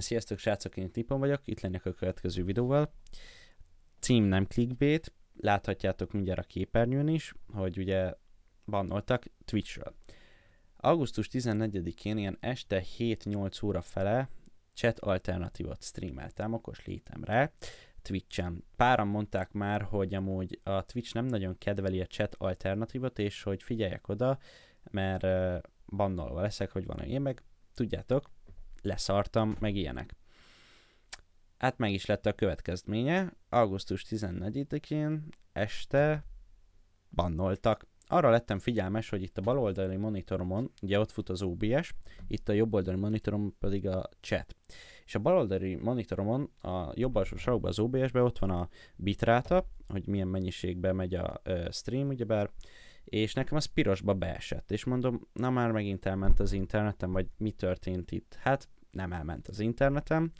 Sziasztok srácok, én Tipon vagyok, itt lennék a következő videóval. Cím nem clickbait, láthatjátok mindjárt a képernyőn is, hogy ugye bannoltak Twitch-ről. Augusztus 14-én ilyen este 7-8 óra fele chat alternatívot streameltem, okos létemre Twitch-en. Páran mondták már, hogy amúgy a Twitch nem nagyon kedveli a chat alternatívot, és hogy figyeljek oda, mert bannolva leszek, hogy van én meg tudjátok, leszartam, meg ilyenek. Hát meg is lett a következménye, augusztus 14-én este bannoltak. Arra lettem figyelmes, hogy itt a baloldali monitoromon, ugye ott fut az OBS, itt a jobboldali monitorom pedig a chat. És a baloldali monitoromon, a jobb alsó sarokban az obs ben ott van a bitráta, hogy milyen mennyiségben megy a stream, ugyebár, és nekem az pirosba beesett, és mondom, na már megint elment az internetem, vagy mi történt itt? Hát nem elment az internetem,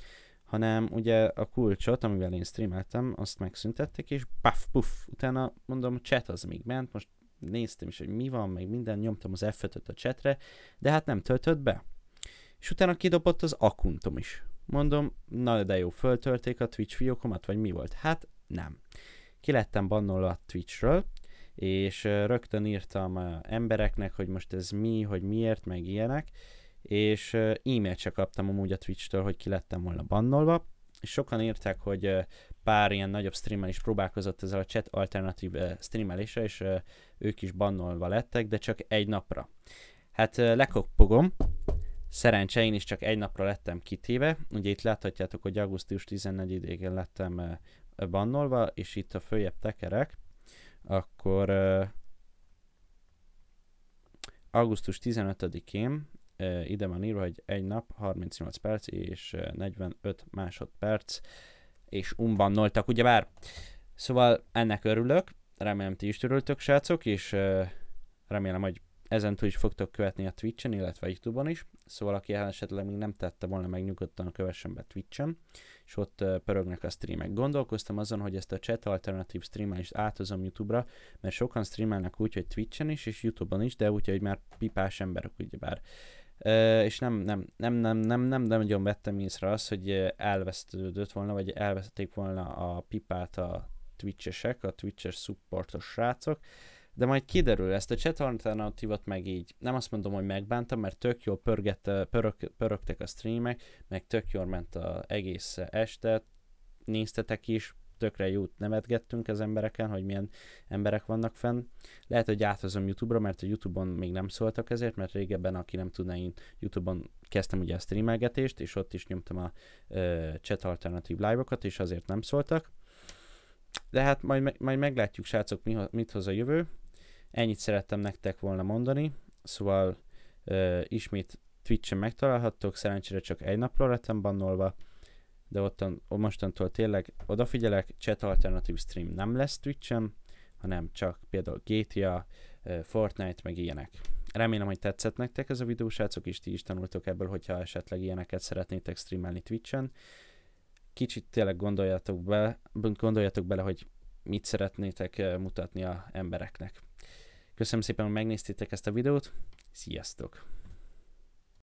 hanem ugye a kulcsot, amivel én streameltem, azt megszüntették, és paf, puff, utána mondom, a chat az még ment, most néztem is, hogy mi van, meg minden, nyomtam az f a chatre, de hát nem töltött be. És utána kidobott az akuntom is. Mondom, na de jó, föltölték a Twitch fiókomat, vagy mi volt? Hát nem. Kilettem bannolva a Twitchről, és rögtön írtam embereknek, hogy most ez mi, hogy miért, meg ilyenek, és e-mailt se kaptam amúgy a Twitch-től, hogy ki lettem volna bannolva, és sokan írták, hogy pár ilyen nagyobb streamel is próbálkozott ezzel a chat alternatív streamelésre, és ők is bannolva lettek, de csak egy napra. Hát lekoppogom, szerencse én is csak egy napra lettem kitéve, ugye itt láthatjátok, hogy augusztus 14-én lettem bannolva, és itt a följebb tekerek, akkor uh, augusztus 15-én uh, ide van írva, hogy egy nap, 38 perc és uh, 45 másodperc, és umbannoltak, már. Szóval ennek örülök, remélem ti is törültök, srácok, és uh, remélem, hogy ezentúl is fogtok követni a Twitch-en, illetve YouTube-on is, szóval aki esetleg még nem tette volna meg, nyugodtan kövessen be Twitch-en. Uh, és ott pörögnek a streamek. Gondolkoztam azon, hogy ezt a chat alternatív streamen is áthozom YouTube-ra, mert sokan streamelnek úgy, hogy Twitch-en is, és YouTube-on is, de úgy, hogy már pipás emberek, ugyebár. Uh, és nem, nem, nem, nem, nem, nem, nem nagyon vettem észre azt, hogy elvesztődött volna, vagy elvesztették volna a pipát a twitchesek, a twitch-es supportos srácok, de majd kiderül ezt a chat alternatívat meg így, nem azt mondom, hogy megbántam, mert tök jól pörgette pörög, pörögtek a streamek, meg tök jól ment az egész este, néztetek is, tökre jót nevetgettünk az embereken, hogy milyen emberek vannak fenn. Lehet, hogy áthozom YouTube-ra, mert a YouTube-on még nem szóltak ezért, mert régebben, aki nem tudná, én YouTube-on kezdtem ugye a streamelgetést, és ott is nyomtam a ö, chat alternatív live-okat, és azért nem szóltak. De hát majd, majd meglátjuk, srácok, mit hoz a jövő. Ennyit szerettem nektek volna mondani, szóval ö, ismét Twitch-en megtalálhattok, szerencsére csak egy napra lettem bannolva, de ottan, mostantól tényleg odafigyelek, chat alternatív stream nem lesz Twitch-en, hanem csak például GTA, Fortnite, meg ilyenek. Remélem, hogy tetszett nektek ez a videó, srácok, és ti is tanultok ebből, hogyha esetleg ilyeneket szeretnétek streamelni Twitch-en. Kicsit tényleg gondoljatok, be, gondoljatok bele, hogy mit szeretnétek mutatni a embereknek. Köszönöm szépen, hogy megnéztétek ezt a videót. Sziasztok!